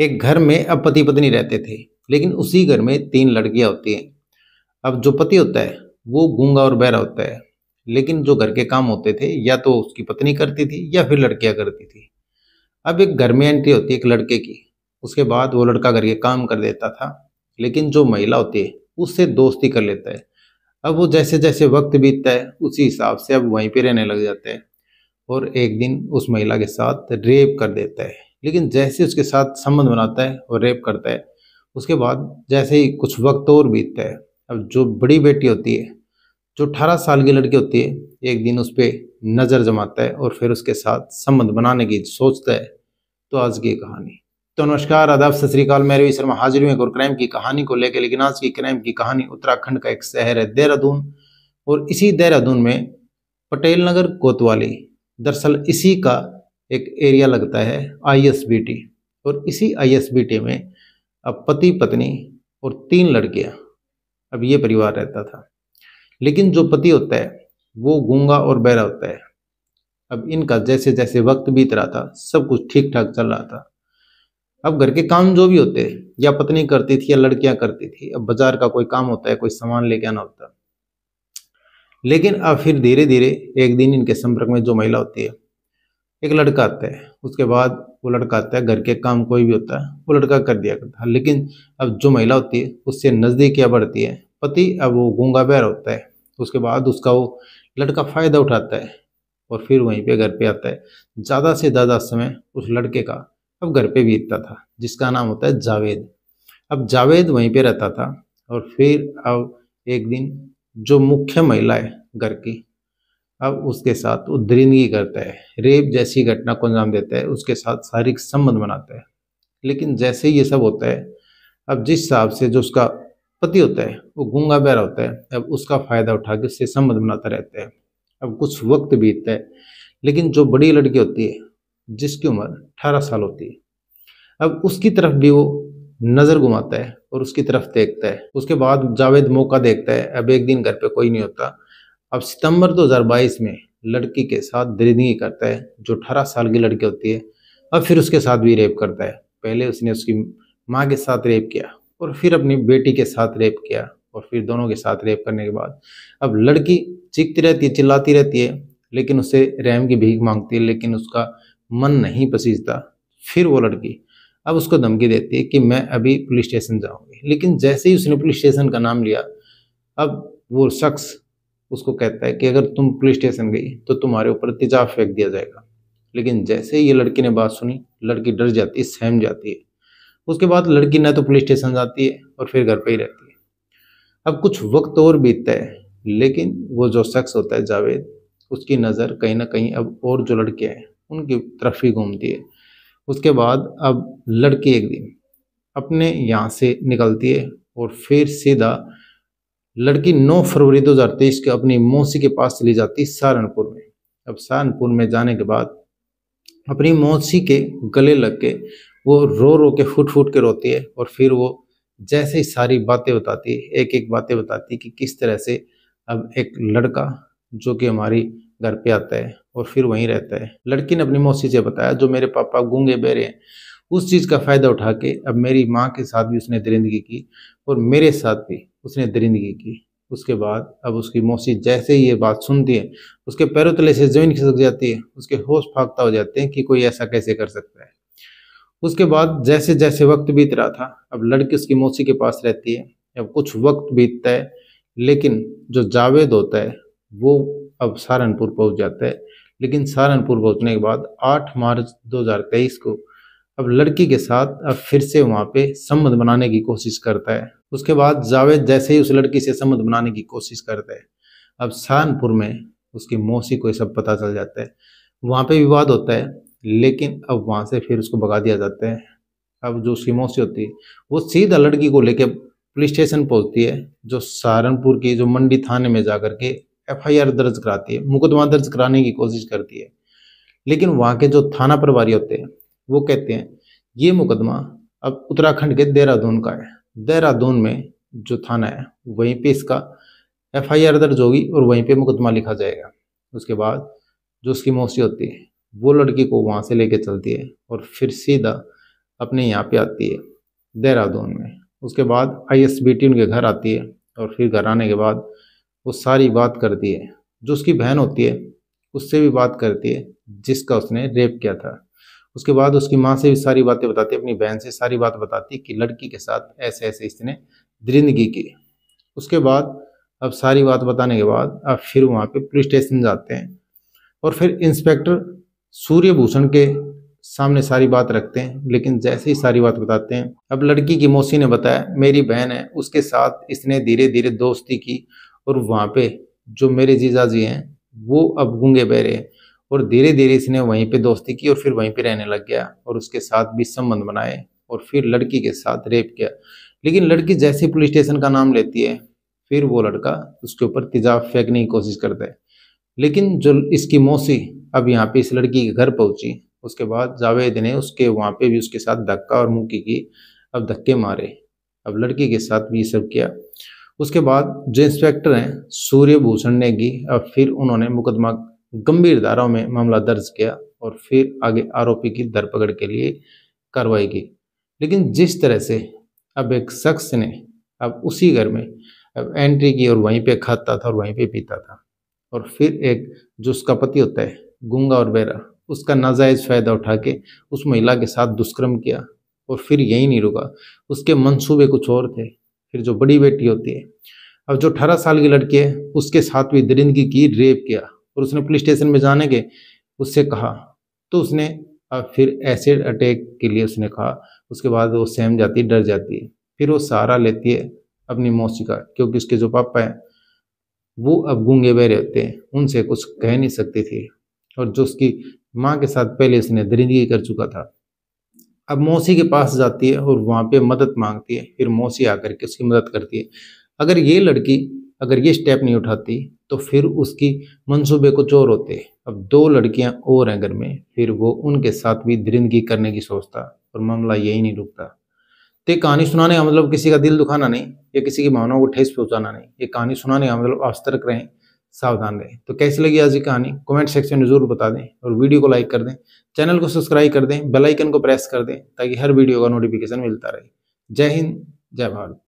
एक घर में अब पति पत्नी रहते थे लेकिन उसी घर में तीन लड़कियां होती हैं अब जो पति होता है वो गूंगा और बहरा होता है लेकिन जो घर के काम होते थे या तो उसकी पत्नी करती थी या फिर लड़कियां करती थी अब एक घर में एंट्री होती है एक लड़के की उसके बाद वो लड़का घर के काम कर देता था लेकिन जो महिला होती है उससे दोस्ती कर लेता है अब वो जैसे जैसे वक्त बीतता है उसी हिसाब से अब वहीं पर रहने लग जाता है और एक दिन उस महिला के साथ रेप कर देता है लेकिन जैसे उसके साथ संबंध बनाता है और रेप करता है उसके बाद जैसे ही कुछ वक्त और बीतता है अब जो बड़ी बेटी होती है जो अठारह साल की लड़की होती है एक दिन उस पर नज़र जमाता है और फिर उसके साथ संबंध बनाने की सोचता है तो आज की कहानी तो नमस्कार आदाब सत श्रीकाल मैं रवि शर्मा हाजिर हूँ एक और क्राइम की कहानी को लेकर लेकिन आज की क्राइम की कहानी उत्तराखंड का एक शहर है देहरादून और इसी देहरादून में पटेल नगर कोतवाली दरअसल इसी का एक एरिया लगता है आईएसबीटी और इसी आईएसबीटी में अब पति पत्नी और तीन लड़कियां अब ये परिवार रहता था लेकिन जो पति होता है वो गूंगा और बहरा होता है अब इनका जैसे जैसे वक्त बीत रहा था सब कुछ ठीक ठाक चल रहा था अब घर के काम जो भी होते या पत्नी करती थी या लड़कियां करती थी अब बाजार का कोई काम होता है कोई सामान लेके आना होता लेकिन अब फिर धीरे धीरे एक दिन इनके संपर्क में जो महिला होती है एक लड़का आता है उसके बाद वो लड़का आता है घर के काम कोई भी होता है वो लड़का कर दिया करता है लेकिन अब जो महिला होती है उससे नज़दीक क्या बढ़ती है पति अब वो गूंगा बैर होता है उसके बाद उसका वो लड़का फ़ायदा उठाता है और फिर वहीं पे घर पे आता है ज़्यादा से ज़्यादा समय उस लड़के का अब घर पे बीतता था जिसका नाम होता है जावेद अब जावेद वहीं पे रहता था और फिर अब एक दिन जो मुख्य महिला है घर की अब उसके साथ उद्रिंदगी करता है रेप जैसी घटना को अंजाम देता है उसके साथ शारीरिक संबंध बनाता है लेकिन जैसे ही ये सब होता है अब जिस हिसाब से जो उसका पति होता है वो गंगा बहरा होता है अब उसका फ़ायदा उठा के उससे संबंध बनाता रहता है अब कुछ वक्त बीतता है लेकिन जो बड़ी लड़की होती है जिसकी उम्र अठारह साल होती है अब उसकी तरफ भी वो नज़र घुमाता है और उसकी तरफ देखता है उसके बाद जावेद मौका देखता है अब एक दिन घर पे कोई नहीं होता अब सितंबर 2022 में लड़की के साथ दरिंदगी करता है जो अठारह साल की लड़की होती है और फिर उसके साथ भी रेप करता है पहले उसने उसकी माँ के साथ रेप किया और फिर अपनी बेटी के साथ रेप किया और फिर दोनों के साथ रेप करने के बाद अब लड़की चीखती रहती है चिल्लाती रहती है लेकिन उससे रैम की भीख मांगती है लेकिन उसका मन नहीं पसीजता फिर वो लड़की अब उसको धमकी देती है कि मैं अभी पुलिस स्टेशन जाऊंगी लेकिन जैसे ही उसने पुलिस स्टेशन का नाम लिया अब वो शख्स उसको कहता है कि अगर तुम पुलिस स्टेशन गई तो तुम्हारे ऊपर तेजाब फेंक दिया जाएगा लेकिन जैसे ही ये लड़की ने बात सुनी लड़की डर जाती है सहम जाती है उसके बाद लड़की न तो पुलिस स्टेशन जाती है और फिर घर पर ही रहती है अब कुछ वक्त और बीतता है लेकिन वो जो शख्स होता है जावेद उसकी नज़र कहीं ना कहीं अब और जो लड़के हैं उनकी तरफ ही घूमती है उसके बाद अब लड़की एक दिन अपने यहाँ से निकलती है और फिर सीधा लड़की 9 फरवरी 2023 को अपनी मौसी के पास चली जाती सहारनपुर में अब सहारनपुर में जाने के बाद अपनी मौसी के गले लग के वो रो रो के फूट फूट के रोती है और फिर वो जैसे ही सारी बातें बताती है एक एक बातें बताती कि किस तरह से अब एक लड़का जो कि हमारी घर पे आता है और फिर वहीं रहता है लड़की ने अपनी मौसी से बताया जो मेरे पापा गूंगे बेरे हैं उस चीज़ का फ़ायदा उठा के अब मेरी माँ के साथ भी उसने दरिंदगी की और मेरे साथ भी उसने दरिंदगी की उसके बाद अब उसकी मौसी जैसे ही ये बात सुनती है उसके पैरों तले से ज़मीन खिसक जाती है उसके होश फागता हो जाते हैं कि कोई ऐसा कैसे कर सकता है उसके बाद जैसे जैसे वक्त बीत रहा था अब लड़की उसकी मौसी के पास रहती है अब कुछ वक्त बीतता है लेकिन जो जावेद होता है वो अब सहारनपुर पहुंच जाता है लेकिन सहारनपुर पहुंचने के बाद 8 मार्च 2023 को अब लड़की के साथ अब फिर से वहाँ पे संबंध बनाने की कोशिश करता है उसके बाद जावेद जैसे ही उस लड़की से संबंध बनाने की कोशिश करते हैं अब सहारनपुर में उसकी मौसी को यह सब पता चल जाता है वहाँ पे विवाद होता है लेकिन अब वहाँ से फिर उसको भगा दिया जाता है अब जो उसकी मौसी होती है वो सीधा लड़की को लेकर पुलिस स्टेशन पहुँचती है जो सहारनपुर की जो मंडी थाने में जा के एफ दर्ज कराती है मुकदमा दर्ज कराने की कोशिश करती है लेकिन वहाँ के जो थाना प्रभारी होते हैं वो कहते हैं ये मुकदमा अब उत्तराखंड के देहरादून का है देहरादून में जो थाना है वहीं पे इसका एफआईआर दर्ज होगी और वहीं पे मुकदमा लिखा जाएगा उसके बाद जो उसकी मौसी होती है वो लड़की को वहाँ से लेके चलती है और फिर सीधा अपने यहाँ पे आती है देहरादून में उसके बाद आई एस बी टी उनके घर आती है और फिर घर आने के बाद वो सारी बात करती है जो उसकी बहन होती है उससे भी बात करती है जिसका उसने रेप किया था उसके बाद उसकी माँ से भी सारी बातें बताती अपनी बहन से सारी बात बताती कि लड़की के साथ ऐसे ऐसे इसने दरिंदगी की उसके बाद अब सारी बात बताने के बाद अब फिर वहाँ पे पुलिस स्टेशन जाते हैं और फिर इंस्पेक्टर सूर्यभूषण के सामने सारी बात रखते हैं लेकिन जैसे ही सारी बात बताते हैं अब लड़की की मौसी ने बताया मेरी बहन है उसके साथ इसने धीरे धीरे दोस्ती की और वहाँ पे जो मेरे जीजा जी हैं वो अब गूंगे बहरे हैं और धीरे धीरे इसने वहीं पे दोस्ती की और फिर वहीं पे रहने लग गया और उसके साथ भी संबंध बनाए और फिर लड़की के साथ रेप किया लेकिन लड़की जैसे पुलिस स्टेशन का नाम लेती है फिर वो लड़का उसके ऊपर तेजाब फेंकने की कोशिश करता है लेकिन जो इसकी मौसी अब यहाँ पे इस लड़की के घर पहुंची उसके बाद जावेद ने उसके वहाँ पे भी उसके साथ धक्का और मुक्की की अब धक्के मारे अब लड़की के साथ भी ये सब किया उसके बाद जो इंस्पेक्टर हैं सूर्य भूषण नेगी अब फिर उन्होंने मुकदमा गंभीर धाराओं में मामला दर्ज किया और फिर आगे आरोपी की धरपकड़ के लिए कार्रवाई की लेकिन जिस तरह से अब एक शख्स ने अब उसी घर में अब एंट्री की और वहीं पे खाता था और वहीं पे पीता था और फिर एक जो उसका पति होता है गुंगा और बेरा उसका नाजायज़ फ़ायदा उठा के उस महिला के साथ दुष्कर्म किया और फिर यही नहीं रुका उसके मनसूबे कुछ और थे फिर जो बड़ी बेटी होती है अब जो अठारह साल की लड़की है उसके साथ भी दरिंदगी की रेप किया और उसने पुलिस स्टेशन में जाने के उससे कहा तो उसने फिर एसिड अटैक के लिए उसने कहा उसके बाद वो सहम जाती डर जाती है फिर वो सहारा लेती है अपनी मौसी का क्योंकि उसके जो पापा हैं वो अब गूंगे बह रहते हैं उनसे कुछ कह नहीं सकती थी और जो उसकी माँ के साथ पहले उसने दरिंदगी कर चुका था अब मौसी के पास जाती है और वहाँ पे मदद मांगती है फिर मौसी आकर के उसकी मदद करती है अगर ये लड़की अगर ये स्टेप नहीं उठाती तो फिर उसकी मंसूबे को चोर होते अब दो लड़कियां और हैं घर में फिर वो उनके साथ भी दरिंदगी करने की सोचता और मामला यही नहीं रुकता तो ये कहानी सुनाने का मतलब किसी का दिल दुखाना नहीं या किसी की भावनाओं को ठेस पहुंचाना नहीं ये कहानी सुनाने का मतलब आप सतर्क रहें सावधान रहें तो कैसी लगी आज की कहानी कमेंट सेक्शन में ज़रूर बता दें और वीडियो को लाइक कर दें चैनल को सब्सक्राइब कर दें बेल आइकन को प्रेस कर दें ताकि हर वीडियो का नोटिफिकेशन मिलता रहे जय हिंद जय भारत